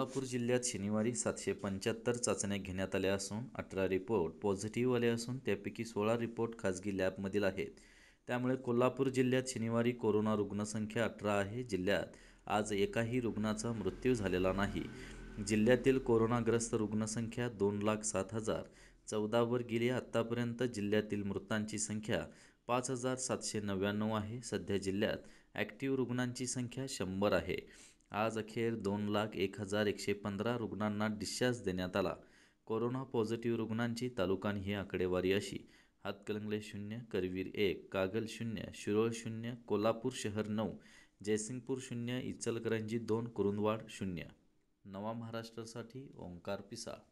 कोल्हापूर जिल्ह्यात शनिवारी सातशे पंच्याहत्तर चाचण्या घेण्यात आल्या असून अठरा रिपोर्ट पॉझिटिव्ह आले असून त्यापैकी सोळा रिपोर्ट खाजगी लॅबमधील आहेत त्यामुळे कोल्हापूर जिल्ह्यात शनिवारी कोरोना रुग्णसंख्या अठरा आहे जिल्ह्यात आज एकाही रुग्णाचा मृत्यू झालेला नाही जिल्ह्यातील कोरोनाग्रस्त रुग्णसंख्या दोन लाख सात हजार चौदावर गेली आत्तापर्यंत जिल्ह्यातील मृतांची संख्या पाच हजार सातशे नव्याण्णव आहे सध्या जिल्ह्यात ॲक्टिव्ह रुग्णांची संख्या शंभर आहे आज अखेर दोन लाख एक हजार एकशे पंधरा रुग्णांना डिस्चार्ज देण्यात आला कोरोना पॉझिटिव्ह रुग्णांची तालुकान ही आकडेवारी अशी हातकलंगले शून्य करवीर एक कागल शून्य शिरोळ शून्य कोल्हापूर शहर नऊ जयसिंगपूर शून्य इचलकरंजी दोन कुरुंदवाड शून्य नवा महाराष्ट्रासाठी ओंकार पिसाळ